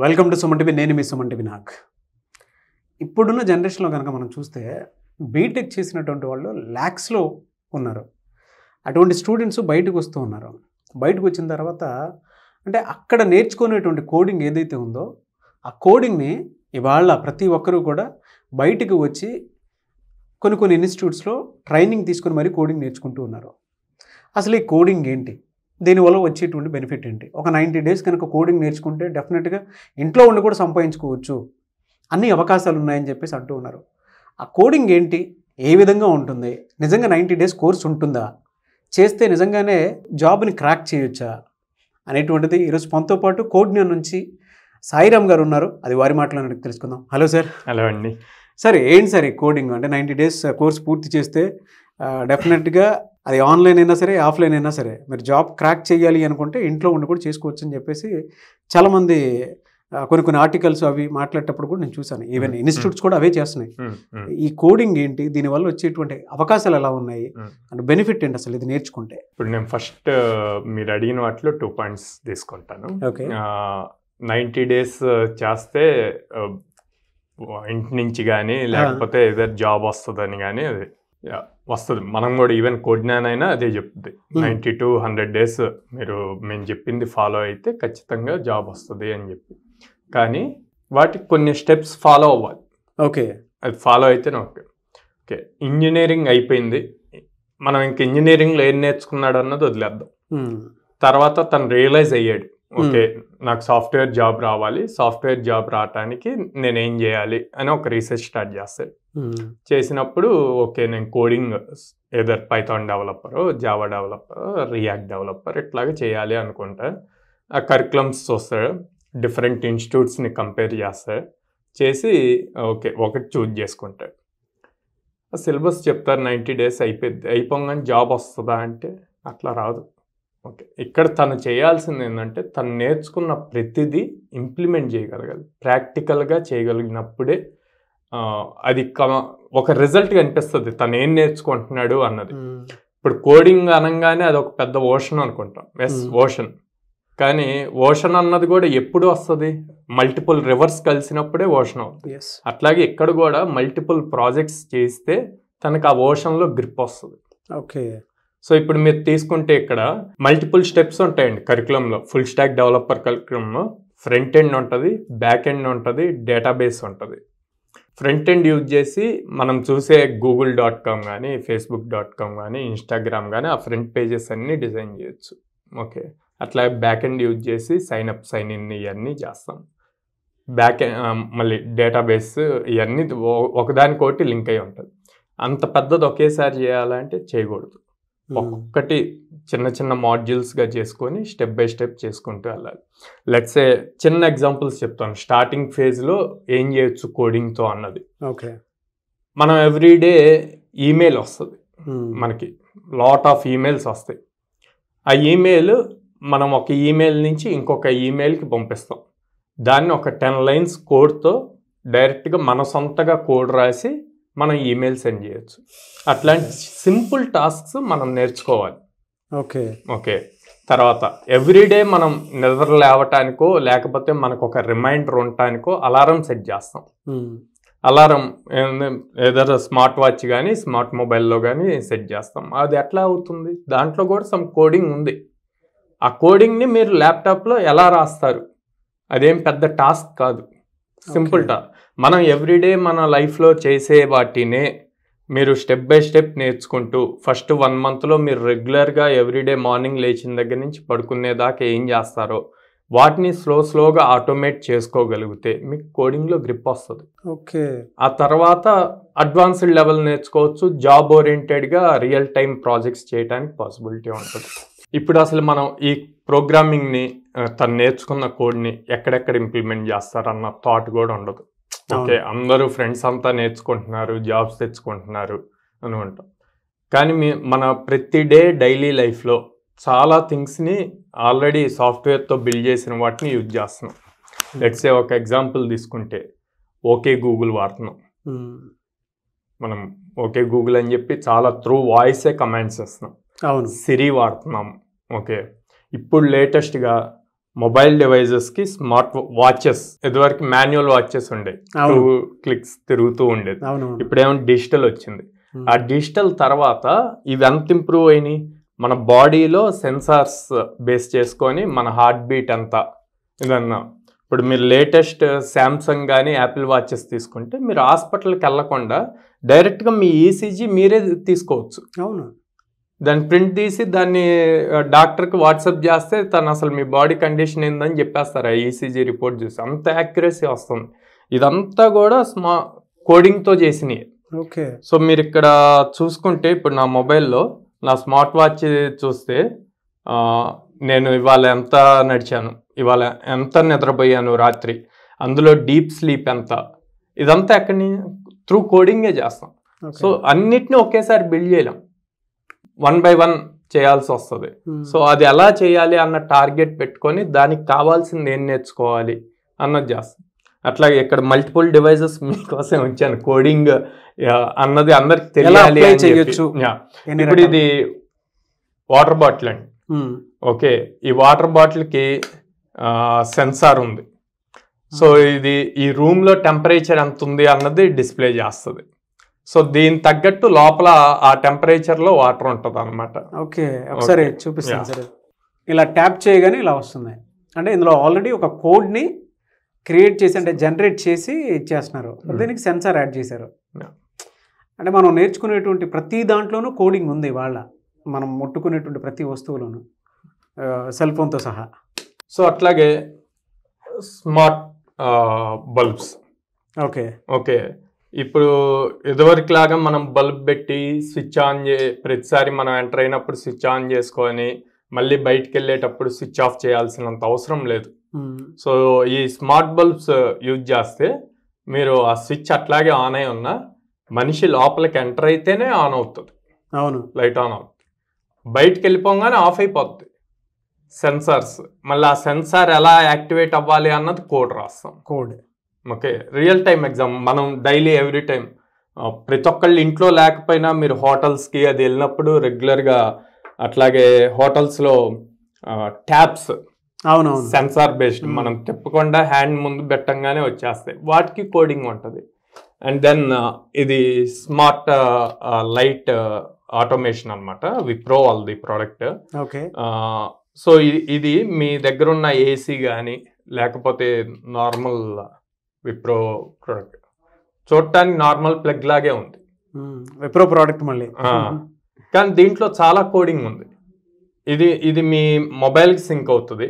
Welcome to Suman TV నేను మీ Suman TV నాక్ ఇప్పుడున్న జనరేషన్లో కనుక మనం చూస్తే బీటెక్ చేసినటువంటి వాళ్ళు ల్యాక్స్లో ఉన్నారు అటువంటి స్టూడెంట్స్ బయటకు వస్తూ ఉన్నారు బయటకు వచ్చిన తర్వాత అంటే అక్కడ నేర్చుకునేటువంటి కోడింగ్ ఏదైతే ఉందో ఆ కోడింగ్ని ఇవాళ ప్రతి ఒక్కరూ కూడా బయటకు వచ్చి కొన్ని కొన్ని ఇన్స్టిట్యూట్స్లో ట్రైనింగ్ తీసుకొని మరీ కోడింగ్ నేర్చుకుంటూ ఉన్నారు అసలు ఈ కోడింగ్ ఏంటి దీనివల్ల వచ్చేటువంటి బెనిఫిట్ ఏంటి ఒక నైంటీ డేస్ కనుక కోడింగ్ నేర్చుకుంటే డెఫినెట్గా ఇంట్లో ఉండి కూడా సంపాదించుకోవచ్చు అన్ని అవకాశాలు ఉన్నాయని చెప్పేసి అంటూ ఉన్నారు ఆ కోడింగ్ ఏంటి ఏ విధంగా ఉంటుంది నిజంగా నైంటీ డేస్ కోర్స్ ఉంటుందా చేస్తే నిజంగానే జాబ్ని క్రాక్ చేయొచ్చా అనేటువంటిది ఈరోజు మనతో పాటు కోడ్నియర్ నుంచి సాయిరామ్ గారు ఉన్నారు అది వారి మాటలను తెలుసుకుందాం హలో సార్ హలో అండి సార్ ఏంటి సార్ ఈ కోడింగ్ అంటే నైంటీ డేస్ కోర్స్ పూర్తి చేస్తే డెఫినెట్గా అది ఆన్లైన్ అయినా సరే ఆఫ్లైన్ అయినా సరే మీరు జాబ్ క్రాక్ చేయాలి అనుకుంటే ఇంట్లో ఉండి కూడా చేసుకోవచ్చు అని చెప్పేసి చాలామంది కొన్ని కొన్ని ఆర్టికల్స్ అవి మాట్లాడేటప్పుడు కూడా నేను చూశాను ఈవెన్ ఇన్స్టిట్యూట్స్ కూడా అవే చేస్తున్నాయి ఈ కోడింగ్ ఏంటి దీనివల్ల వచ్చేటువంటి అవకాశాలు ఎలా ఉన్నాయి అండ్ బెనిఫిట్ ఏంటి అసలు ఇది నేర్చుకుంటే ఇప్పుడు నేను ఫస్ట్ మీరు అడిగిన వాటిలో టూ పాయింట్స్ తీసుకుంటాను ఓకే నైంటీ డేస్ చేస్తే ఇంటి నుంచి కానీ లేకపోతే ఏదైనా జాబ్ వస్తుందని కానీ వస్తుంది మనం కూడా ఈవెన్ నైన్ అయినా అదే చెప్తుంది నైంటీ టు హండ్రెడ్ డేస్ మీరు మేము చెప్పింది ఫాలో అయితే ఖచ్చితంగా జాబ్ వస్తుంది అని చెప్పి కానీ వాటికి కొన్ని స్టెప్స్ ఫాలో అవ్వాలి ఓకే అది ఫాలో అయితేనే ఓకే ఓకే ఇంజనీరింగ్ అయిపోయింది మనం ఇంక ఇంజనీరింగ్లో ఏం నేర్చుకున్నాడు అన్నది వదిలేద్దాం తర్వాత తను రియలైజ్ అయ్యాడు ఓకే hmm. నాకు సాఫ్ట్వేర్ జాబ్ రావాలి సాఫ్ట్వేర్ జాబ్ రావటానికి నేనేం చేయాలి అని ఒక రీసెర్చ్ స్టార్ట్ చేస్తాడు చేసినప్పుడు ఓకే నేను coding either Python developer Java developer React developer ఇట్లాగా చేయాలి అనుకుంటా ఆ కరికులమ్స్ చూస్తాడు డిఫరెంట్ ఇన్స్టిట్యూట్స్ని కంపేర్ చేస్తాడు చేసి ఓకే ఒకటి చూజ్ చేసుకుంటాడు సిలబస్ చెప్తారు నైంటీ డేస్ అయిపోయింది అయిపోగానే జాబ్ వస్తుందా అంటే అట్లా రాదు ఓకే ఇక్కడ తను చేయాల్సింది ఏంటంటే తను నేర్చుకున్న ప్రతిదీ ఇంప్లిమెంట్ చేయగలగాలి ప్రాక్టికల్గా చేయగలిగినప్పుడే అది ఒక రిజల్ట్ కనిపిస్తుంది తను ఏం నేర్చుకుంటున్నాడు అన్నది ఇప్పుడు కోడింగ్ అనగానే అది ఒక పెద్ద ఓషన్ అనుకుంటాం ఎస్ ఓషన్ కానీ ఓషన్ అన్నది కూడా ఎప్పుడు వస్తుంది మల్టిపుల్ రివర్స్ కలిసినప్పుడే ఓషన్ అవుతుంది అట్లాగే ఇక్కడ కూడా మల్టిపుల్ ప్రాజెక్ట్స్ చేస్తే తనకు ఆ ఓషన్లో గ్రిప్ వస్తుంది ఓకే సో ఇప్పుడు మీరు తీసుకుంటే ఇక్కడ మల్టిపుల్ స్టెప్స్ ఉంటాయండి కరికులంలో ఫుల్ స్టాక్ డెవలపర్ కరికులంలో ఫ్రంట్ ఎండ్ ఉంటుంది బ్యాక్ ఎండ్ ఉంటుంది డేటాబేస్ ఉంటుంది ఫ్రంట్ ఎండ్ యూజ్ చేసి మనం చూసే గూగుల్ డాట్ కామ్ కానీ ఫేస్బుక్ డాట్ కామ్ కానీ ఇన్స్టాగ్రామ్ కానీ ఆ ఫ్రంట్ పేజెస్ అన్నీ డిజైన్ చేయొచ్చు ఓకే అట్లా బ్యాక్ ఎండ్ యూజ్ చేసి సైన్ అప్ సైన్ ఇన్ ఇవన్నీ చేస్తాం బ్యాక్ మళ్ళీ డేటాబేస్ ఇవన్నీ ఒకదానికోటి లింక్ అయి ఉంటుంది అంత పెద్దది ఒకేసారి చేయాలంటే చేయకూడదు ఒక్కొక్కటి చిన్న చిన్న మాడ్యూల్స్గా చేసుకొని స్టెప్ బై స్టెప్ చేసుకుంటూ వెళ్ళాలి లెట్సే చిన్న ఎగ్జాంపుల్స్ చెప్తాను స్టార్టింగ్ ఫేజ్లో ఏం చేయొచ్చు కోడింగ్తో అన్నది ఓకే మనం ఎవ్రీడే ఈమెయిల్ వస్తుంది మనకి లాట్ ఆఫ్ ఈమెయిల్స్ వస్తాయి ఆ ఈమెయిల్ మనం ఒక ఈమెయిల్ నుంచి ఇంకొక ఈమెయిల్కి పంపిస్తాం దాన్ని ఒక టెన్ లైన్స్ కోడ్తో డైరెక్ట్గా మన సొంతగా కోడ్ రాసి మనం ఈమెయిల్ సెండ్ చేయొచ్చు అట్లాంటి సింపుల్ టాస్క్స్ మనం నేర్చుకోవాలి ఓకే ఓకే తర్వాత ఎవ్రీడే మనం నిద్ర లేవటానికో లేకపోతే మనకు ఒక రిమైండర్ ఉండటానికో అలారం సెట్ చేస్తాం అలారం ఏదైనా స్మార్ట్ వాచ్ కానీ స్మార్ట్ మొబైల్లో కానీ సెట్ చేస్తాం అది ఎట్లా అవుతుంది దాంట్లో కూడా సమ్ కోడింగ్ ఉంది ఆ కోడింగ్ని మీరు ల్యాప్టాప్లో ఎలా రాస్తారు అదేం పెద్ద టాస్క్ కాదు సింపుల్ టాస్క్ మనం ఎవ్రీడే మన లైఫ్లో చేసే వాటినే మీరు స్టెప్ బై స్టెప్ నేర్చుకుంటూ ఫస్ట్ వన్ మంత్లో మీరు రెగ్యులర్గా ఎవ్రీడే మార్నింగ్ లేచిన దగ్గర నుంచి పడుకునేదాకా ఏం చేస్తారో వాటిని స్లో స్లోగా ఆటోమేట్ చేసుకోగలిగితే మీకు కోడింగ్లో గ్రిప్ వస్తుంది ఓకే ఆ తర్వాత అడ్వాన్స్డ్ లెవెల్ నేర్చుకోవచ్చు జాబ్ ఓరియంటెడ్గా రియల్ టైం ప్రాజెక్ట్స్ చేయడానికి పాసిబిలిటీ ఉంటుంది ఇప్పుడు అసలు మనం ఈ ప్రోగ్రామింగ్ని తను నేర్చుకున్న కోడ్ని ఎక్కడెక్కడ ఇంప్లిమెంట్ చేస్తారన్న థాట్ కూడా ఉండదు ఓకే అందరూ ఫ్రెండ్స్ అంతా నేర్చుకుంటున్నారు జాబ్స్ తెచ్చుకుంటున్నారు అనుకుంటాం కానీ మీ మన ప్రతి డే డైలీ లైఫ్లో చాలా థింగ్స్ని ఆల్రెడీ సాఫ్ట్వేర్తో బిల్డ్ చేసిన వాటిని యూజ్ చేస్తున్నాం లెట్సే ఒక ఎగ్జాంపుల్ తీసుకుంటే ఓకే గూగుల్ వాడుతున్నాం మనం ఓకే గూగుల్ అని చెప్పి చాలా త్రూ వాయిసే కమాండ్స్ ఇస్తున్నాం అవును సిరి వాడుతున్నాం ఓకే ఇప్పుడు లేటెస్ట్గా మొబైల్ డివైజెస్ కి స్మార్ట్ వాచెస్ ఇదివరకు మాన్యువల్ వాచెస్ ఉండే క్లిక్స్ తిరుగుతూ ఉండేది ఇప్పుడేమో డిజిటల్ వచ్చింది ఆ డిజిటల్ తర్వాత ఇది ఎంత ఇంప్రూవ్ అయినాయి మన బాడీలో సెన్సార్స్ బేస్ చేసుకొని మన హార్ట్ బీట్ అంత ఇదన్నా ఇప్పుడు మీరు లేటెస్ట్ శాంసంగ్ కానీ యాపిల్ వాచెస్ తీసుకుంటే మీరు హాస్పిటల్కి వెళ్లకుండా డైరెక్ట్గా మీ ఈసీజీ మీరే తీసుకోవచ్చు అవును దాన్ని ప్రింట్ తీసి దాన్ని డాక్టర్కి వాట్సాప్ చేస్తే తను అసలు మీ బాడీ కండిషన్ ఏందని చెప్పేస్తారు ఆ ఈసీజీ e రిపోర్ట్ చూసి అంత యాక్యురసీ వస్తుంది ఇదంతా కూడా స్మా కోడింగ్తో చేసినవి ఓకే సో మీరు ఇక్కడ చూసుకుంటే ఇప్పుడు నా మొబైల్లో నా స్మార్ట్ వాచ్ చూస్తే నేను ఇవాళ ఎంత నడిచాను ఇవాళ ఎంత నిద్రపోయాను రాత్రి అందులో డీప్ స్లీప్ ఎంత ఇదంతా ఎక్కడి త్రూ కోడింగే చేస్తాం సో అన్నిటిని ఒకేసారి బిల్డ్ చేయలేం వన్ బై వన్ చేయాల్సి వస్తుంది hmm. సో అది ఎలా చేయాలి అన్న టార్గెట్ పెట్టుకొని దానికి కావాల్సింది ఏం నేర్చుకోవాలి అన్నది చేస్తాం అట్లాగే ఇక్కడ మల్టిపుల్ డివైజెస్ మీకోసం ఉంచాను కోడింగ్ అన్నది అందరికి తెలియాలి చేయొచ్చు ఇప్పుడు ఇది వాటర్ బాటిల్ అండి hmm. ఓకే ఈ వాటర్ బాటిల్కి సెన్సార్ ఉంది సో hmm. ఇది ఈ రూమ్లో టెంపరేచర్ ఎంత ఉంది అన్నది డిస్ప్లే చేస్తుంది సో దీని తగ్గట్టు లోపల ఆ టెంపరేచర్లో వాటర్ ఉంటుంది అనమాట ఓకే ఒకసారి చూపిస్తాను సరే ఇలా ట్యాప్ చేయగానే ఇలా వస్తుంది అంటే ఇందులో ఆల్రెడీ ఒక కోడ్ని క్రియేట్ చేసి అంటే జనరేట్ చేసి ఇచ్చేస్తున్నారు hmm. దీనికి సెన్సార్ యాడ్ చేశారు అంటే మనం నేర్చుకునేటువంటి ప్రతి దాంట్లోనూ కోడింగ్ ఉంది వాళ్ళ మనం ముట్టుకునేటువంటి ప్రతి వస్తువులోనూ సెల్ ఫోన్తో సహా సో అట్లాగే స్మార్ట్ బల్బ్స్ ఓకే ఓకే ఇప్పుడు ఇదివరకులాగా మనం బల్బ్ పెట్టి స్విచ్ ఆన్ చే ప్రతిసారి మనం ఎంటర్ అయినప్పుడు స్విచ్ ఆన్ చేసుకొని మళ్ళీ బయటకు వెళ్ళేటప్పుడు స్విచ్ ఆఫ్ చేయాల్సినంత అవసరం లేదు సో ఈ స్మార్ట్ బల్బ్స్ యూజ్ చేస్తే మీరు ఆ స్విచ్ అట్లాగే ఆన్ అయి ఉన్నా మనిషి లోపలికి ఎంటర్ అయితేనే ఆన్ అవుతుంది అవును లైట్ ఆన్ అవుతుంది బయటికి వెళ్ళిపోగానే ఆఫ్ అయిపోతుంది సెన్సార్స్ మళ్ళీ ఆ సెన్సార్ ఎలా యాక్టివేట్ అవ్వాలి అన్నది కోడ్ రాస్తాం code okay real time exam మనం డైలీ ఎవ్రీ టైం ప్రతి ఒక్కళ్ళు ఇంట్లో లేకపోయినా మీరు హోటల్స్కి అది వెళ్ళినప్పుడు రెగ్యులర్గా అట్లాగే హోటల్స్లో ట్యాప్స్ అవునవును సెన్సార్ బేస్డ్ మనం తిప్పకుండా హ్యాండ్ ముందు పెట్టంగానే వచ్చేస్తాయి వాటికి కోడింగ్ ఉంటుంది అండ్ దెన్ ఇది స్మార్ట్ లైట్ ఆటోమేషన్ అనమాట విప్రో వాళ్ళది ప్రోడక్ట్ ఓకే సో ఇది మీ దగ్గర ఉన్న ఏసీ కానీ లేకపోతే నార్మల్ విప్రో ప్రోడక్ట్ చూడటానికి నార్మల్ ప్లగ్ లాగే ఉంది విప్రో ప్రోడక్ట్ మళ్ళీ కానీ దీంట్లో చాలా కోడింగ్ ఉంది ఇది ఇది మీ మొబైల్కి సింక్ అవుతుంది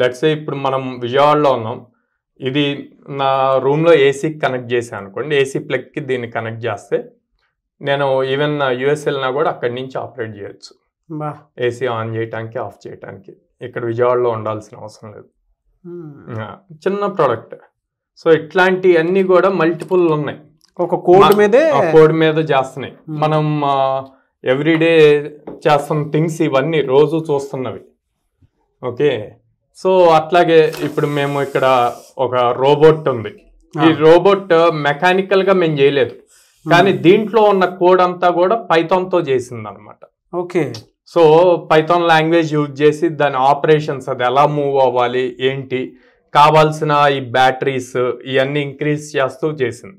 లెట్సే ఇప్పుడు మనం విజయవాడలో ఉన్నాం ఇది నా రూమ్లో ఏసీకి కనెక్ట్ చేశాను అనుకోండి ఏసీ ప్లగ్కి దీన్ని కనెక్ట్ చేస్తే నేను ఈవెన్ యూఎస్ఎల్నా కూడా అక్కడి నుంచి ఆపరేట్ చేయొచ్చు ఏసీ ఆన్ చేయడానికి ఆఫ్ చేయడానికి ఇక్కడ విజయవాడలో ఉండాల్సిన అవసరం లేదు చిన్న ప్రోడక్ట్ సో ఇట్లాంటి అన్ని కూడా మల్టిపుల్ ఉన్నాయి ఒక కోడ్ మీదే కోడ్ మీద చేస్తున్నాయి hmm. మనం ఎవ్రీడే చేస్తున్న థింగ్స్ ఇవన్నీ రోజు చూస్తున్నవి ఓకే సో అట్లాగే ఇప్పుడు మేము ఇక్కడ ఒక రోబోట్ ఉంది ఈ రోబోట్ మెకానికల్ గా మేము చేయలేదు hmm. కానీ దీంట్లో ఉన్న కోడ్ అంతా కూడా పైథాన్ తో చేసింది అనమాట okay so Python language use చేసి దాని ఆపరేషన్స్ అది ఎలా మూవ్ అవ్వాలి ఏంటి కావాల్సిన ఈ బ్యాటరీస్ ఇవన్నీ ఇంక్రీజ్ చేస్తూ చేసింది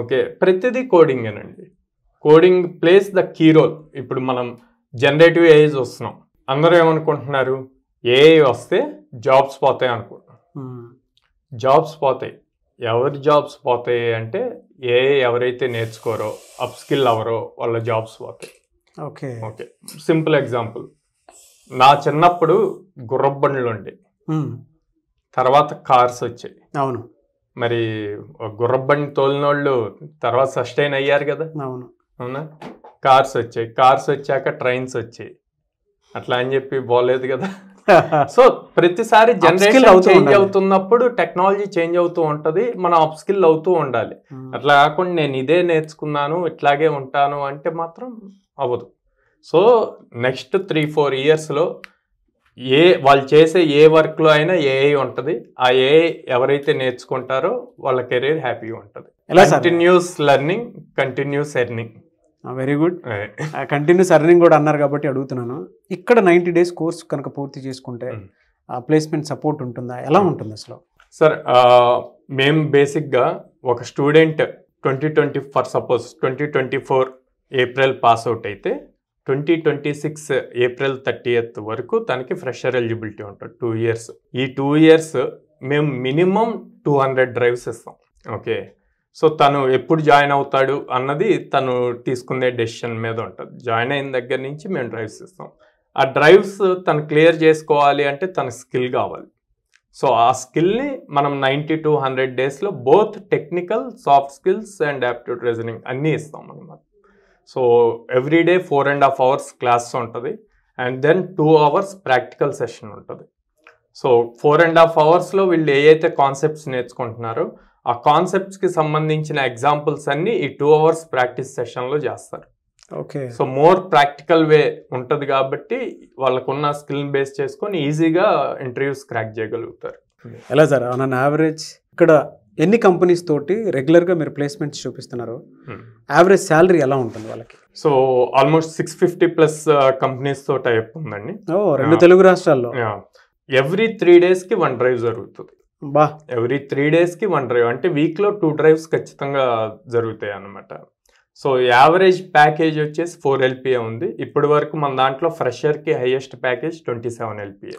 ఓకే ప్రతిదీ కోడింగ్ అండి coding plays the key role ఇప్పుడు మనం జనరేటివ్ ఏజ్ వస్తున్నాం అందరూ ఏమనుకుంటున్నారు ఏ వస్తే జాబ్స్ పోతాయి అనుకుంటున్నాం జాబ్స్ hmm. పోతాయి ఎవరి జాబ్స్ పోతాయి అంటే ఏ ఎవరైతే నేర్చుకోరో అప్ స్కిల్ అవరో వాళ్ళ జాబ్స్ పోతాయి ఓకే ఓకే సింపుల్ ఎగ్జాంపుల్ నా చిన్నప్పుడు గుర్రబ్బండ్లు ఉండే hmm. తర్వాత కార్స్ వచ్చాయి అవును మరి గుర్రబండి తోలినోళ్ళు తర్వాత సస్టైన్ అయ్యారు కదా అవును అవునా కార్స్ వచ్చాయి కార్స్ వచ్చాక ట్రైన్స్ వచ్చాయి అట్లా అని చెప్పి బాగలేదు కదా సో ప్రతిసారి జనరేషన్ చేంజ్ అవుతున్నప్పుడు టెక్నాలజీ చేంజ్ అవుతూ ఉంటది మనం అప్స్కిల్ అవుతూ ఉండాలి hmm. అట్లా కాకుండా నేను ఇదే నేర్చుకున్నాను ఇట్లాగే ఉంటాను అంటే మాత్రం అవ్వదు సో నెక్స్ట్ త్రీ ఫోర్ ఇయర్స్లో ఏ వాళ్ళు చేసే ఏ వర్క్లో అయినా ఏఐ ఉంటుంది ఆ ఏఐ ఎవరైతే నేర్చుకుంటారో వాళ్ళ కెరీర్ హ్యాపీగా ఉంటుంది continuous learning continuous earning very good continuous earning కూడా అన్నారు కాబట్టి అడుగుతున్నాను ఇక్కడ నైంటీ డేస్ కోర్స్ కనుక పూర్తి చేసుకుంటే ప్లేస్మెంట్ సపోర్ట్ ఉంటుందా ఎలా ఉంటుంది అసలు సార్ మేము బేసిక్గా ఒక student twenty twenty for suppose twenty twenty four April pass out అయితే twenty twenty six April eighth వరకు తనకి ఫ్రెషర్ ఎలిజిబిలిటీ ఉంటుంది టూ ఇయర్స్ ఈ టూ ఇయర్స్ మేము మినిమం టూ హండ్రెడ్ డ్రైవ్స్ ఇస్తాం ఓకే సో తను ఎప్పుడు జాయిన్ అవుతాడు అన్నది తను తీసుకునే డెసిషన్ మీద ఉంటుంది జాయిన్ అయిన దగ్గర నుంచి మేము డ్రైవ్స్ ఇస్తాం ఆ డ్రైవ్స్ తను క్లియర్ చేసుకోవాలి అంటే తన స్కిల్ కావాలి సో ఆ స్కిల్ని మనం నైంటీ టు హండ్రెడ్ డేస్లో both technical soft skills and aptitude reasoning అన్నీ ఇస్తాం అనమాట so every day four and half hours class ఉంటుంది and then two hours practical session ఉంటుంది సో ఫోర్ అండ్ హాఫ్ అవర్స్లో వీళ్ళు ఏ అయితే కాన్సెప్ట్స్ నేర్చుకుంటున్నారో ఆ కాన్సెప్ట్స్కి సంబంధించిన ఎగ్జాంపుల్స్ అన్నీ ఈ టూ అవర్స్ ప్రాక్టీస్ సెషన్లో చేస్తారు okay so more practical way ఉంటుంది కాబట్టి వాళ్ళకున్న స్కిల్ని బేస్ చేసుకొని ఈజీగా ఇంటర్వ్యూస్ క్రాక్ చేయగలుగుతారు ఎలా సార్ ఆన్ అన్ యావరేజ్ ఇక్కడ ఎన్ని కంపెనీస్ తోటి రెగ్యులర్గా మీరు ప్లేస్మెంట్స్ చూపిస్తున్నారు hmm. యావరేజ్ శాలరీ ఎలా ఉంటుంది వాళ్ళకి so almost six fifty plus companies తో టైప్ ఉందండి రెండు తెలుగు రాష్ట్రాల్లో ఎవ్రీ త్రీ డేస్కి వన్ డ్రైవ్ జరుగుతుంది బా ఎవ్రీ త్రీ డేస్కి వన్ డ్రైవ్ అంటే వీక్లో టూ డ్రైవ్స్ ఖచ్చితంగా జరుగుతాయి అన్నమాట సో యావరేజ్ ప్యాకేజ్ వచ్చేసి ఫోర్ ఎల్పిఏ ఉంది ఇప్పటి వరకు మన దాంట్లో ఫ్రెషర్కి highest package twenty seven LPA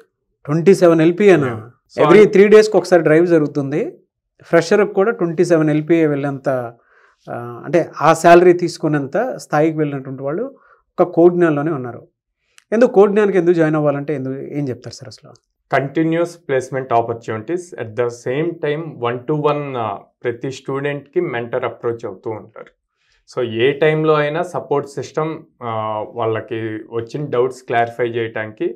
twenty seven ఎల్పిఏనా ఎవ్రీ త్రీ డేస్కి ఒకసారి డ్రైవ్ జరుగుతుంది ఫ్రెషర్కి కూడా ట్వంటీ సెవెన్ ఎల్పిఏ వెళ్ళేంత అంటే ఆ శాలరీ తీసుకున్నంత స్థాయికి వెళ్ళినటువంటి వాళ్ళు ఒక కోజ్ఞాన్లోనే ఉన్నారు ఎందుకు కోజ్ఞానికి ఎందుకు జాయిన్ అవ్వాలంటే ఎందుకు ఏం చెప్తారు సార్ అసలు continuous placement opportunities at the same time one to one ప్రతి స్టూడెంట్కి మెంటర్ అప్రోచ్ అవుతూ ఉంటారు సో ఏ టైంలో అయినా సపోర్ట్ సిస్టమ్ వాళ్ళకి వచ్చిన డౌట్స్ క్లారిఫై చేయడానికి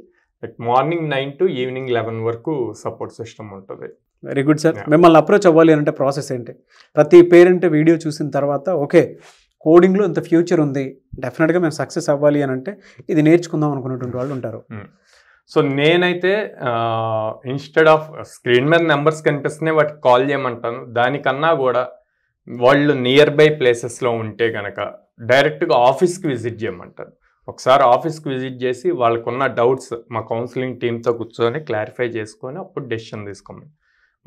morning nine to evening eleven వరకు సపోర్ట్ సిస్టమ్ ఉంటుంది వెరీ గుడ్ సార్ మిమ్మల్ని అప్రోచ్ అవ్వాలి అంటే ప్రాసెస్ ఏంటి ప్రతి పేరెంట్ వీడియో చూసిన తర్వాత ఓకే కోడింగ్లో ఇంత ఫ్యూచర్ ఉంది డెఫినెట్గా మేము సక్సెస్ అవ్వాలి అని అంటే ఇది నేర్చుకుందాం అనుకున్నటువంటి వాళ్ళు ఉంటారు సో hmm. నేనైతే ఇన్స్టెడ్ ఆఫ్ స్క్రీన్ మీద నెంబర్స్ కనిపిస్తున్నాయి వాటికి కాల్ చేయమంటాను దానికన్నా కూడా వాళ్ళు నియర్ బై ప్లేసెస్లో ఉంటే కనుక డైరెక్ట్గా ఆఫీస్కి విజిట్ చేయమంటారు ఒకసారి ఆఫీస్కి విజిట్ చేసి వాళ్ళకున్న డౌట్స్ మా కౌన్సిలింగ్ టీంతో కూర్చొని క్లారిఫై చేసుకొని అప్పుడు డెసిషన్ తీసుకోమని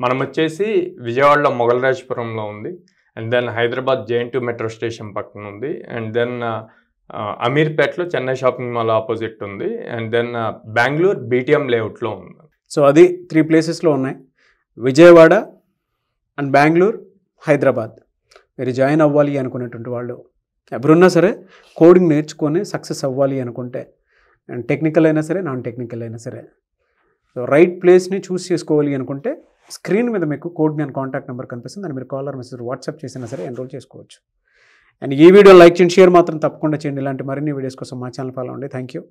మనం వచ్చేసి విజయవాడలో మొగలరాజపురంలో ఉంది and then Hyderabad JNT metro station పక్కన ఉంది అండ్ దెన్ uh, అమీర్పేట్లో చెన్నై షాపింగ్ మాల్ ఆపోజిట్ ఉంది and then uh, Bengaluru BTM లేఅవుట్లో ఉంది సో అది త్రీ ప్లేసెస్లో ఉన్నాయి విజయవాడ అండ్ బెంగళూరు హైదరాబాద్ మీరు జాయిన్ అవ్వాలి అనుకునేటువంటి వాళ్ళు ఎవరున్నా సరే కోడింగ్ నేర్చుకొని సక్సెస్ అవ్వాలి అనుకుంటే అండ్ టెక్నికల్ అయినా సరే నాన్ టెక్నికల్ అయినా సరే సో రైట్ ప్లేస్ని చూస్ చేసుకోవాలి అనుకుంటే స్క్రీన్ మీద మీకు కోడ్ నేను కాంటాక్ట్ నెంబర్ కనిపిస్తుంది దాన్ని మీరు కాలర్ మెసేజ్ వాట్సాప్ చేసినా సరే ఎన్రోల్ చేసుకోవచ్చు అండ్ ఈ వీడియో లైక్ చేయండి షేర్ మాత్రం తప్పకుండా చేయండి ఇలాంటి మరిన్ని వీడియోస్ కోసం మా ఛానల్ ఫాలో అండి థ్యాంక్ యూ